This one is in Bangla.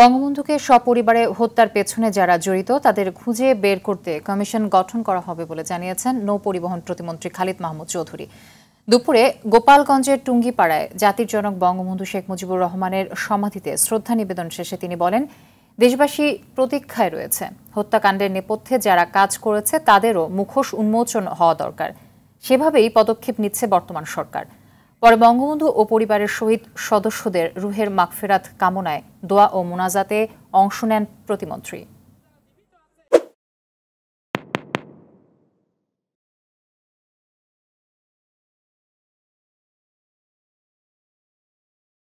বঙ্গবন্ধুকে সপরিবারে হত্যার পেছনে যারা জড়িত তাদের খুঁজে বের করতে কমিশন গঠন করা হবে বলে জানিয়েছেন নৌপরিবহন প্রতিমন্ত্রী খালিদ মাহমুদ চৌধুরী দুপুরে গোপালগঞ্জের টুঙ্গিপাড়ায় জাতির জনক বঙ্গবন্ধু শেখ মুজিবুর রহমানের সমাধিতে শ্রদ্ধা নিবেদন শেষে তিনি বলেন দেশবাসী প্রতীক্ষায় রয়েছে হত্যাকাণ্ডের নেপথ্যে যারা কাজ করেছে তাদেরও মুখোশ উন্মোচন হওয়া দরকার সেভাবেই পদক্ষেপ নিচ্ছে বর্তমান সরকার পরে বঙ্গবন্ধু ও পরিবারের শহীদ সদস্যদের রুহের মাগফেরাত কামনায় দোয়া ও মোনাজাতে অংশ নেন প্রতিমন্ত্রী